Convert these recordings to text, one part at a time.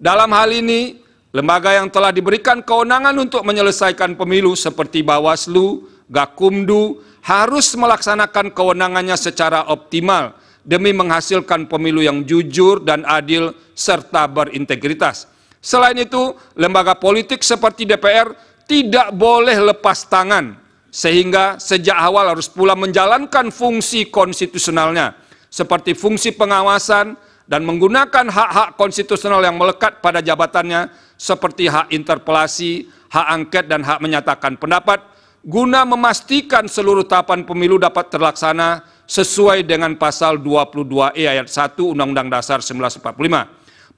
Dalam hal ini, lembaga yang telah diberikan kewenangan untuk menyelesaikan pemilu seperti Bawaslu, Gakumdu harus melaksanakan kewenangannya secara optimal demi menghasilkan pemilu yang jujur dan adil serta berintegritas. Selain itu, lembaga politik seperti DPR tidak boleh lepas tangan sehingga sejak awal harus pula menjalankan fungsi konstitusionalnya seperti fungsi pengawasan, dan menggunakan hak-hak konstitusional yang melekat pada jabatannya seperti hak interpelasi, hak angket, dan hak menyatakan pendapat guna memastikan seluruh tahapan pemilu dapat terlaksana sesuai dengan pasal 22E ayat 1 Undang-Undang Dasar 1945.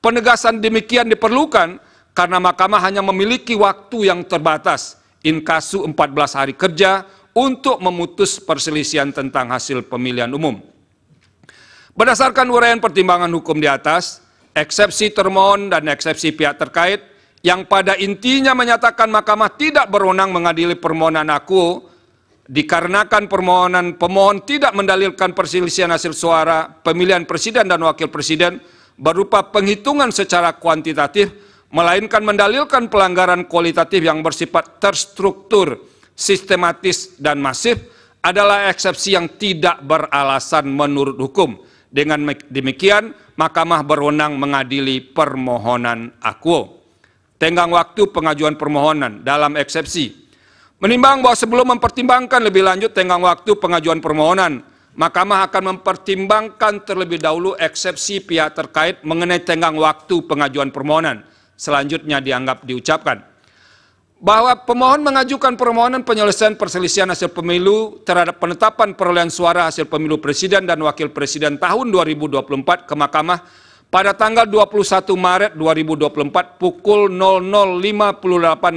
Penegasan demikian diperlukan karena mahkamah hanya memiliki waktu yang terbatas inkasu 14 hari kerja untuk memutus perselisihan tentang hasil pemilihan umum. Berdasarkan uraian pertimbangan hukum di atas, eksepsi termohon dan eksepsi pihak terkait yang pada intinya menyatakan mahkamah tidak berwenang mengadili permohonan aku dikarenakan permohonan pemohon tidak mendalilkan perselisihan hasil suara pemilihan presiden dan wakil presiden berupa penghitungan secara kuantitatif melainkan mendalilkan pelanggaran kualitatif yang bersifat terstruktur, sistematis dan masif adalah eksepsi yang tidak beralasan menurut hukum dengan demikian, mahkamah berwenang mengadili permohonan akuo. Tenggang waktu pengajuan permohonan dalam eksepsi. Menimbang bahwa sebelum mempertimbangkan lebih lanjut tenggang waktu pengajuan permohonan, Mahkamah akan mempertimbangkan terlebih dahulu eksepsi pihak terkait mengenai tenggang waktu pengajuan permohonan. Selanjutnya dianggap diucapkan bahwa pemohon mengajukan permohonan penyelesaian perselisihan hasil pemilu terhadap penetapan perolehan suara hasil pemilu presiden dan wakil presiden tahun 2024 ke Mahkamah pada tanggal 21 Maret 2024 pukul 00.58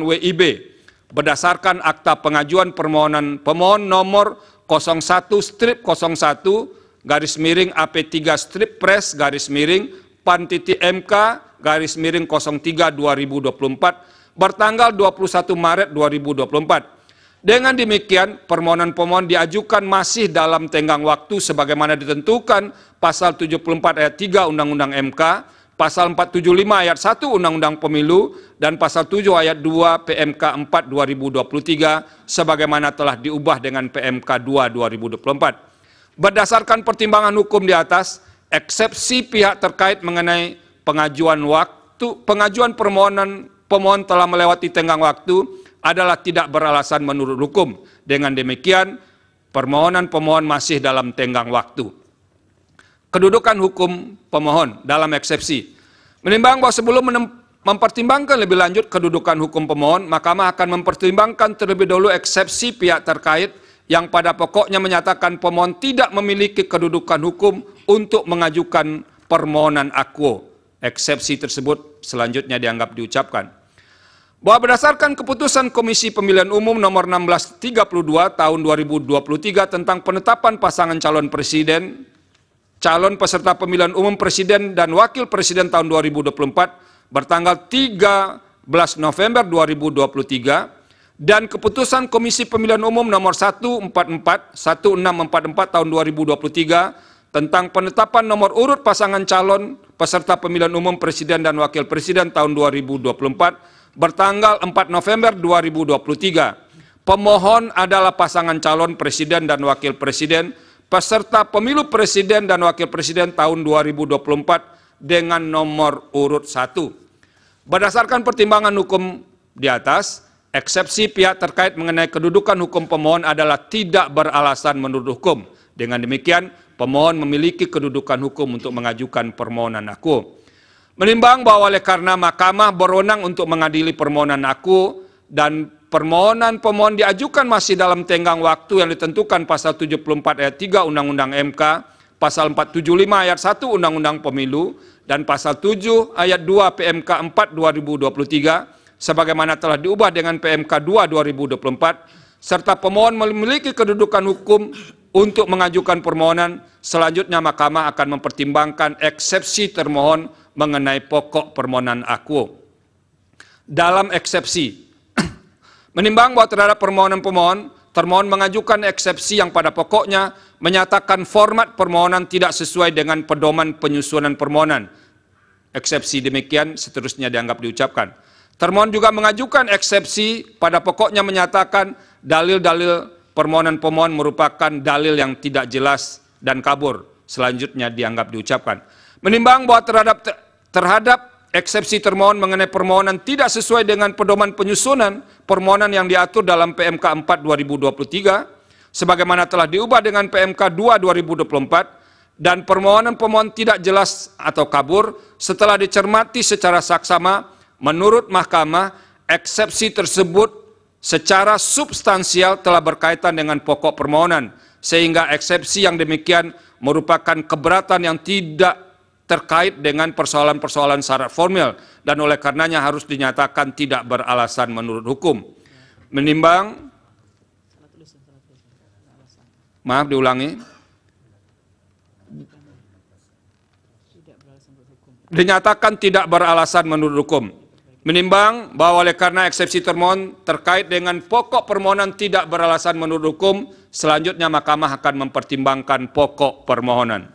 WIB berdasarkan akta pengajuan permohonan pemohon nomor 01 strip 01 garis miring AP3 strip pres garis miring Pantiti MK garis miring 03 2024 bertanggal 21 Maret 2024. Dengan demikian, permohonan-pemohon diajukan masih dalam tenggang waktu sebagaimana ditentukan pasal 74 ayat 3 Undang-Undang MK, pasal 475 ayat 1 Undang-Undang Pemilu dan pasal 7 ayat 2 PMK 4 2023 sebagaimana telah diubah dengan PMK 2 2024. Berdasarkan pertimbangan hukum di atas, eksepsi pihak terkait mengenai pengajuan waktu pengajuan permohonan pemohon telah melewati tenggang waktu adalah tidak beralasan menurut hukum. Dengan demikian, permohonan pemohon masih dalam tenggang waktu. Kedudukan hukum pemohon dalam eksepsi. Menimbang bahwa sebelum mempertimbangkan lebih lanjut kedudukan hukum pemohon, Mahkamah akan mempertimbangkan terlebih dahulu eksepsi pihak terkait yang pada pokoknya menyatakan pemohon tidak memiliki kedudukan hukum untuk mengajukan permohonan aku eksepsi tersebut selanjutnya dianggap diucapkan. Bahwa berdasarkan keputusan Komisi Pemilihan Umum nomor 1632 tahun 2023 tentang penetapan pasangan calon presiden, calon peserta pemilihan umum presiden dan wakil presiden tahun 2024 bertanggal 13 November 2023 dan keputusan Komisi Pemilihan Umum nomor 144 1644 tahun 2023 tentang penetapan nomor urut pasangan calon peserta pemilihan umum presiden dan wakil presiden tahun 2024 bertanggal 4 November 2023. Pemohon adalah pasangan calon presiden dan wakil presiden peserta pemilu presiden dan wakil presiden tahun 2024 dengan nomor urut 1. Berdasarkan pertimbangan hukum di atas, eksepsi pihak terkait mengenai kedudukan hukum pemohon adalah tidak beralasan menurut hukum. Dengan demikian, pemohon memiliki kedudukan hukum untuk mengajukan permohonan aku. Menimbang bahwa oleh karena mahkamah berwenang untuk mengadili permohonan aku dan permohonan pemohon diajukan masih dalam tenggang waktu yang ditentukan pasal 74 ayat 3 Undang-Undang MK, pasal 475 ayat 1 Undang-Undang Pemilu dan pasal 7 ayat 2 PMK 4 2023 sebagaimana telah diubah dengan PMK 2 2024 serta pemohon memiliki kedudukan hukum untuk mengajukan permohonan, selanjutnya mahkamah akan mempertimbangkan eksepsi termohon mengenai pokok permohonan aku. Dalam eksepsi, menimbang bahwa terhadap permohonan pemohon, termohon mengajukan eksepsi yang pada pokoknya menyatakan format permohonan tidak sesuai dengan pedoman penyusunan permohonan. Eksepsi demikian seterusnya dianggap diucapkan. Termohon juga mengajukan eksepsi pada pokoknya menyatakan dalil-dalil permohonan-pemohon merupakan dalil yang tidak jelas dan kabur. Selanjutnya dianggap diucapkan. Menimbang bahwa terhadap terhadap eksepsi termohon mengenai permohonan tidak sesuai dengan pedoman penyusunan permohonan yang diatur dalam PMK 4 2023 sebagaimana telah diubah dengan PMK 2 2024 dan permohonan pemohon tidak jelas atau kabur setelah dicermati secara saksama menurut mahkamah eksepsi tersebut secara substansial telah berkaitan dengan pokok permohonan, sehingga eksepsi yang demikian merupakan keberatan yang tidak terkait dengan persoalan-persoalan syarat formil dan oleh karenanya harus dinyatakan tidak beralasan menurut hukum. Menimbang Maaf diulangi. Dinyatakan tidak beralasan menurut hukum menimbang bahwa oleh karena eksepsi termohon terkait dengan pokok permohonan tidak beralasan menurut hukum, selanjutnya mahkamah akan mempertimbangkan pokok permohonan.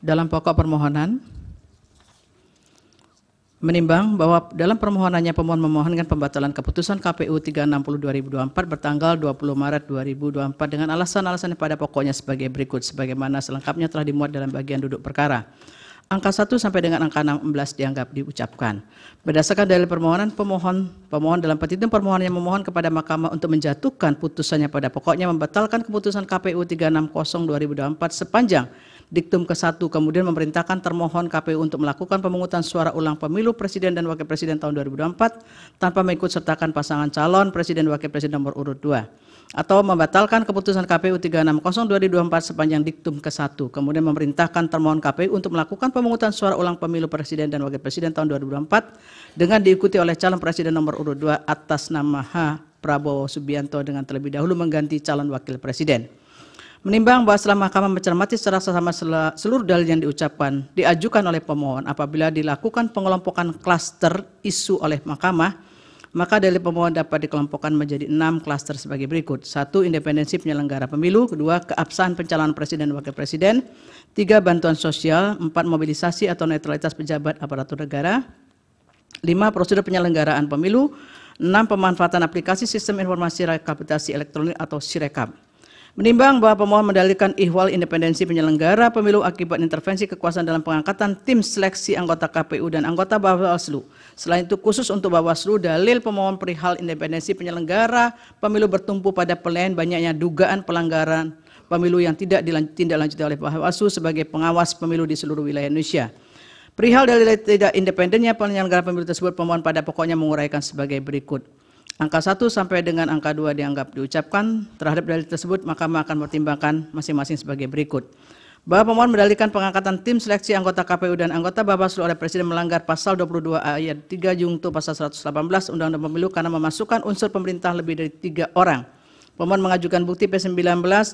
Dalam pokok permohonan, menimbang bahwa dalam permohonannya pemohon memohonkan pembatalan keputusan KPU 360-2024 bertanggal 20 Maret 2024 dengan alasan-alasan pada pokoknya sebagai berikut, sebagaimana selengkapnya telah dimuat dalam bagian duduk perkara angka 1 sampai dengan angka 16 dianggap diucapkan. Berdasarkan dalil permohonan pemohon, pemohon dalam petitum permohonan yang memohon kepada mahkamah untuk menjatuhkan putusannya pada pokoknya membatalkan keputusan KPU 360 2024 sepanjang diktum ke-1 kemudian memerintahkan termohon KPU untuk melakukan pemungutan suara ulang pemilu presiden dan wakil presiden tahun 2024 tanpa mengikut sertakan pasangan calon presiden wakil presiden nomor urut 2 atau membatalkan keputusan KPU 360-2024 sepanjang diktum ke-1. Kemudian memerintahkan termohon KPU untuk melakukan pemungutan suara ulang pemilu presiden dan wakil presiden tahun 2024 dengan diikuti oleh calon presiden nomor urut 2 atas nama H. Prabowo Subianto dengan terlebih dahulu mengganti calon wakil presiden. Menimbang bahwa selama mahkamah mencermati secara sesama seluruh dalil yang diucapkan, diajukan oleh pemohon apabila dilakukan pengelompokan klaster isu oleh mahkamah, maka dalil pemohon dapat dikelompokkan menjadi enam klaster sebagai berikut. Satu, independensi penyelenggara pemilu. Kedua, keabsahan pencalonan presiden dan wakil presiden. Tiga, bantuan sosial. Empat, mobilisasi atau netralitas pejabat aparatur negara. Lima, prosedur penyelenggaraan pemilu. Enam, pemanfaatan aplikasi sistem informasi rekapitulasi elektronik atau Sirekap. Menimbang bahwa pemohon mendalilkan ihwal independensi penyelenggara pemilu akibat intervensi kekuasaan dalam pengangkatan tim seleksi anggota KPU dan anggota Bawaslu. Selain itu khusus untuk Bawaslu, dalil pemohon perihal independensi penyelenggara pemilu bertumpu pada pelayan banyaknya dugaan pelanggaran pemilu yang tidak ditindaklanjuti oleh Bawaslu sebagai pengawas pemilu di seluruh wilayah Indonesia. Perihal dalil tidak independennya penyelenggara pemilu tersebut pemohon pada pokoknya menguraikan sebagai berikut. Angka 1 sampai dengan angka 2 dianggap diucapkan. Terhadap dalil tersebut, Mahkamah akan mempertimbangkan masing-masing sebagai berikut. Bahwa pemohon mendalikan pengangkatan tim seleksi anggota KPU dan anggota Bawaslu oleh Presiden melanggar pasal 22 ayat 3 Jungto pasal 118 Undang-Undang Pemilu karena memasukkan unsur pemerintah lebih dari tiga orang. Pemohon mengajukan bukti P19,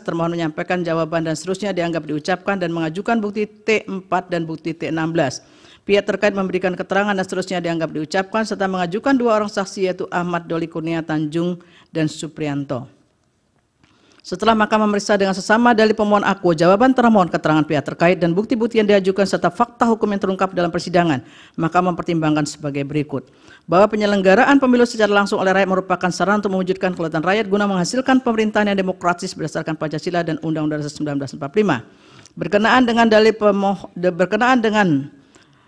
termohon menyampaikan jawaban dan seterusnya dianggap diucapkan dan mengajukan bukti T4 dan bukti T16 pihak terkait memberikan keterangan dan seterusnya dianggap diucapkan serta mengajukan dua orang saksi yaitu Ahmad Doli Kurnia Tanjung dan Suprianto. Setelah mahkamah memeriksa dengan sesama dari pemohon aku, jawaban termohon keterangan pihak terkait dan bukti-bukti yang diajukan serta fakta hukum yang terungkap dalam persidangan, maka mempertimbangkan sebagai berikut. Bahwa penyelenggaraan pemilu secara langsung oleh rakyat merupakan saran untuk mewujudkan kelihatan rakyat guna menghasilkan pemerintahan yang demokratis berdasarkan Pancasila dan Undang-Undang Dasar 1945. Berkenaan dengan dalil pemohon, berkenaan dengan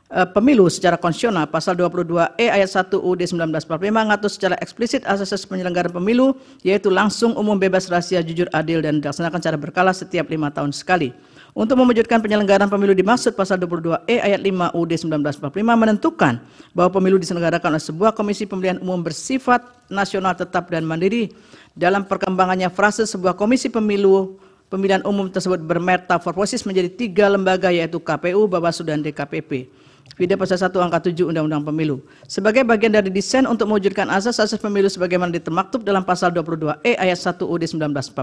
Eh, pemilu secara konstitusional pasal 22E ayat 1 UUD 1945 mengatur secara eksplisit asas penyelenggaraan pemilu yaitu langsung umum bebas rahasia jujur adil dan dilaksanakan secara berkala setiap lima tahun sekali. Untuk mewujudkan penyelenggaraan pemilu dimaksud pasal 22E ayat 5 UUD 1945 menentukan bahwa pemilu diselenggarakan oleh sebuah komisi pemilihan umum bersifat nasional tetap dan mandiri. Dalam perkembangannya frase sebuah komisi pemilu pemilihan umum tersebut bermetaforfosis menjadi tiga lembaga yaitu KPU, Bawaslu, dan DKPP. Vida pasal 1 angka 7 Undang-Undang Pemilu. Sebagai bagian dari desain untuk mewujudkan asas-asas pemilu sebagaimana ditemaktub dalam pasal 22E ayat 1 UUD 1945,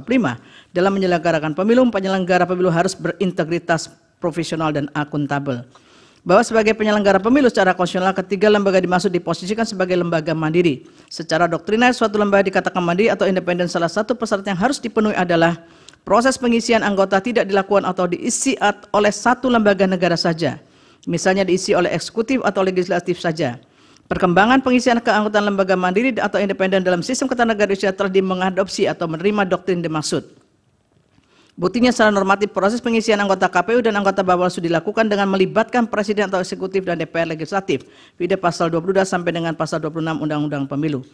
dalam menyelenggarakan pemilu, penyelenggara pemilu harus berintegritas profesional dan akuntabel. Bahwa sebagai penyelenggara pemilu secara konstitusional ketiga lembaga dimaksud diposisikan sebagai lembaga mandiri. Secara doktrinal suatu lembaga dikatakan mandiri atau independen salah satu persyaratan yang harus dipenuhi adalah proses pengisian anggota tidak dilakukan atau diisi oleh satu lembaga negara saja misalnya diisi oleh eksekutif atau legislatif saja. Perkembangan pengisian keanggotaan lembaga mandiri atau independen dalam sistem ketatanegaraan telah mengadopsi atau menerima doktrin dimaksud. Buktinya secara normatif proses pengisian anggota KPU dan anggota Bawaslu dilakukan dengan melibatkan Presiden atau Eksekutif dan DPR Legislatif. Video pasal 22 sampai dengan pasal 26 Undang-Undang Pemilu.